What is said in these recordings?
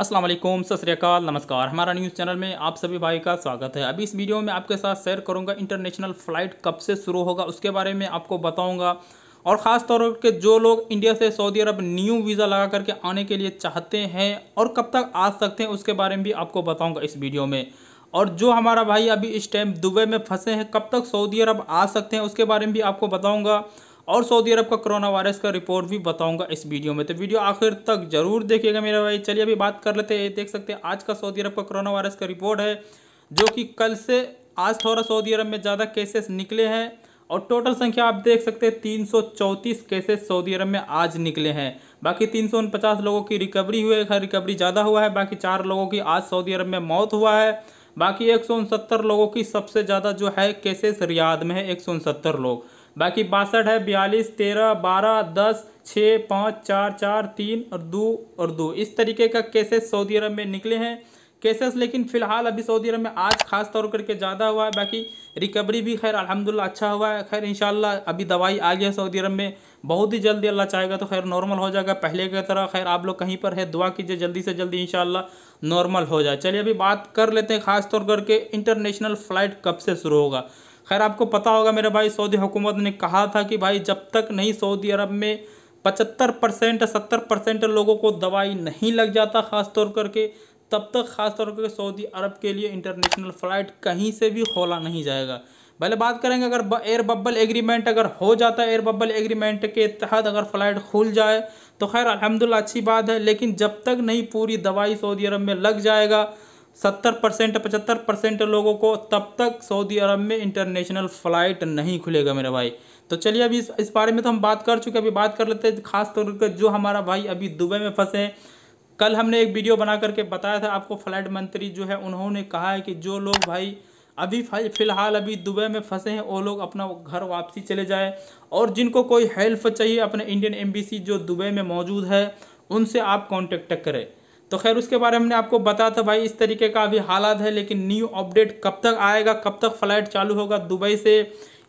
अस्सलाम वालेकुम सत नमस्कार हमारा न्यूज़ चैनल में आप सभी भाई का स्वागत है अभी इस वीडियो में आपके साथ शेयर करूंगा इंटरनेशनल फ़्लाइट कब से शुरू होगा उसके बारे में आपको बताऊंगा और ख़ास तौर पर जो लोग इंडिया से सऊदी अरब न्यू वीज़ा लगा करके आने के लिए चाहते हैं और कब तक आ सकते हैं उसके बारे में भी आपको बताऊँगा इस वीडियो में और जो हमारा भाई अभी इस टाइम दुबई में फंसे हैं कब तक सऊदी अरब आ सकते हैं उसके बारे में भी आपको बताऊँगा और सऊदी अरब का कोरोना वायरस का रिपोर्ट भी बताऊंगा इस वीडियो में तो वीडियो आखिर तक जरूर देखिएगा मेरा भाई चलिए अभी बात कर लेते हैं देख सकते हैं आज का सऊदी अरब का कोरोना वायरस का रिपोर्ट है जो कि कल से आज थोड़ा सऊदी अरब में ज़्यादा केसेस निकले हैं और टोटल संख्या आप देख सकते हैं तीन केसेस सऊदी अरब में आज निकले हैं बाकी तीन लोगों की रिकवरी हुई है रिकवरी ज़्यादा हुआ है बाकी चार लोगों की आज सऊदी अरब में मौत हुआ है बाकी एक लोगों की सबसे ज़्यादा जो है केसेस रियाद में है एक लोग बाकी बासठ है बयालीस तेरह बारह दस छः पाँच चार चार तीन और दो और दो इस तरीके का केसेस सऊदी अरब में निकले हैं केसेस लेकिन फ़िलहाल अभी सऊदी अरब में आज खास तौर करके ज़्यादा हुआ है बाकी रिकवरी भी खैर अलहमदिल्ला अच्छा हुआ है खैर इंशाल्लाह अभी दवाई आ गई है सऊदी अरब में बहुत ही जल्दी अल्लाह चाहेगा तो खैर नॉर्मल हो जाएगा पहले की तरह खैर आप लोग कहीं पर है दुआ कीजिए जल्दी से जल्दी इंशाल्लाह नॉर्मल हो जाए चलिए अभी बात कर लेते हैं खास तौर करके इंटरनेशनल फ़्लाइट कब से शुरू होगा खैर आपको पता होगा मेरे भाई सऊदी हुकूमत ने कहा था कि भाई जब तक नहीं सऊदी अरब में पचहत्तर परसेंट सत्तर परसेंट लोगों को दवाई नहीं लग जाता ख़ास तौर करके तब तक ख़ास तौर करके सऊदी अरब के लिए इंटरनेशनल फ़्लाइट कहीं से भी खोला नहीं जाएगा भले बात करेंगे अगर एयर बबल एग्रीमेंट अगर हो जाता है एयर बबल एग्रीमेंट के तहत अगर फ़्लाइट खुल जाए तो खैर अलहमदिल्ला अच्छी बात है लेकिन जब तक नहीं पूरी दवाई सऊदी अरब में लग जाएगा सत्तर परसेंट पचहत्तर परसेंट लोगों को तब तक सऊदी अरब में इंटरनेशनल फ़्लाइट नहीं खुलेगा मेरा भाई तो चलिए अभी इस, इस बारे में तो हम बात कर चुके अभी बात कर लेते हैं खास तौर पर जो हमारा भाई अभी दुबई में फंसे हैं कल हमने एक वीडियो बना करके बताया था आपको फ्लाइट मंत्री जो है उन्होंने कहा है कि जो लोग भाई अभी फ़िलहाल अभी दुबई में फंसे हैं वो लोग अपना घर वापसी चले जाए और जिनको कोई हेल्प चाहिए अपने इंडियन एम्बेसी जो दुबई में मौजूद है उनसे आप कॉन्टेक्ट करें तो खैर उसके बारे में हमने आपको बताया था भाई इस तरीके का अभी हालात है लेकिन न्यू अपडेट कब तक आएगा कब तक फ़्लाइट चालू होगा दुबई से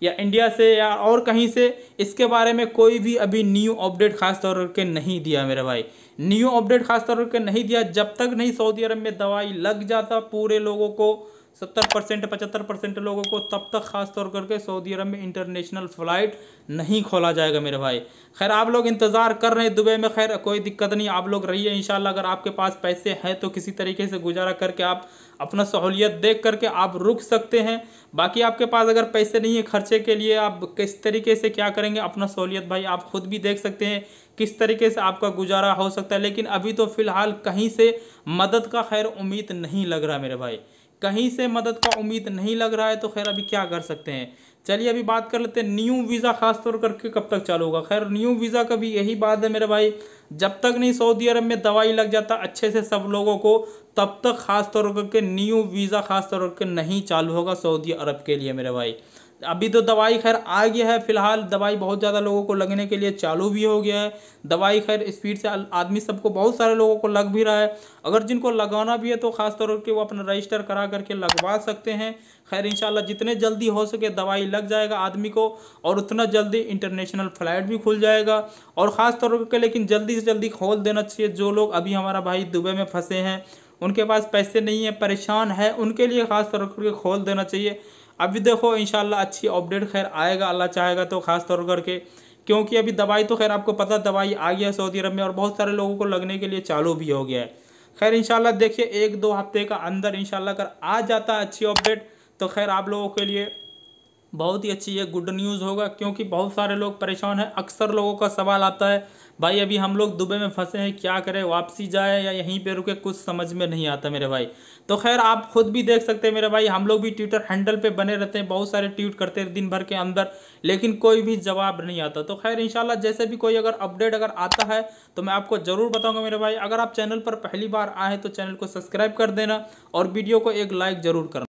या इंडिया से या और कहीं से इसके बारे में कोई भी अभी न्यू अपडेट खास तौर के नहीं दिया मेरे भाई न्यू अपडेट खास तौर के नहीं दिया जब तक नहीं सऊदी अरब में दवाई लग जाता पूरे लोगों को सत्तर परसेंट पचहत्तर परसेंट लोगों को तब तक ख़ास तौर करके सऊदी अरब में इंटरनेशनल फ़्लाइट नहीं खोला जाएगा मेरे भाई खैर आप लोग इंतज़ार कर रहे हैं दुबई में खैर कोई दिक्कत नहीं आप लोग रहिए इन अगर आपके पास पैसे हैं तो किसी तरीके से गुजारा करके आप अपना सहूलियत देख करके आप रुक सकते हैं बाकी आपके पास अगर पैसे नहीं है खर्चे के लिए आप किस तरीके से क्या करेंगे अपना सहूलियत भाई आप खुद भी देख सकते हैं किस तरीके से आपका गुजारा हो सकता है लेकिन अभी तो फ़िलहाल कहीं से मदद का खैर उम्मीद नहीं लग रहा मेरे भाई कहीं से मदद का उम्मीद नहीं लग रहा है तो खैर अभी क्या कर सकते हैं चलिए अभी बात कर लेते हैं न्यू वीज़ा ख़ास तौर करके कब तक चालू होगा खैर न्यू वीज़ा का भी यही बात है मेरे भाई जब तक नहीं सऊदी अरब में दवाई लग जाता अच्छे से सब लोगों को तब तक खास तौर करके न्यू वीज़ा खास तौर करके नहीं चालू होगा सऊदी अरब के लिए मेरे भाई अभी तो दवाई खैर आ गया है फिलहाल दवाई बहुत ज़्यादा लोगों को लगने के लिए चालू भी हो गया है दवाई खैर स्पीड से आदमी सबको बहुत सारे लोगों को लग भी रहा है अगर जिनको लगाना भी है तो ख़ास तौर पर वो अपना रजिस्टर करा करके लगवा सकते हैं खैर इंशाल्लाह जितने जल्दी हो सके दवाई लग जाएगा आदमी को और उतना जल्दी इंटरनेशनल फ़्लाइट भी खुल जाएगा और ख़ास तौर पर लेकिन जल्दी से जल्दी खोल देना चाहिए जो लोग अभी हमारा भाई दुबई में फंसे हैं उनके पास पैसे नहीं है परेशान है उनके लिए ख़ास तौर पर खोल देना चाहिए अभी देखो इन अच्छी अपडेट खैर आएगा अल्लाह चाहेगा तो खास तौर करके क्योंकि अभी दवाई तो खैर आपको पता दवाई आ गया सऊदी अरब में और बहुत सारे लोगों को लगने के लिए चालू भी हो गया है खैर इनशाला देखिए एक दो हफ्ते का अंदर इनशाला अगर आ जाता है अच्छी अपडेट तो खैर आप लोगों के लिए बहुत ही अच्छी है गुड न्यूज़ होगा क्योंकि बहुत सारे लोग परेशान हैं अक्सर लोगों का सवाल आता है भाई अभी हम लोग दुबई में फंसे हैं क्या करें वापसी जाए या यहीं पे रुके कुछ समझ में नहीं आता मेरे भाई तो खैर आप खुद भी देख सकते हैं मेरे भाई हम लोग भी ट्विटर हैंडल पे बने रहते हैं बहुत सारे ट्वीट करते हैं दिन भर के अंदर लेकिन कोई भी जवाब नहीं आता तो खैर इंशाल्लाह जैसे भी कोई अगर अपडेट अगर आता है तो मैं आपको ज़रूर बताऊँगा मेरे भाई अगर आप चैनल पर पहली बार आए तो चैनल को सब्सक्राइब कर देना और वीडियो को एक लाइक ज़रूर करना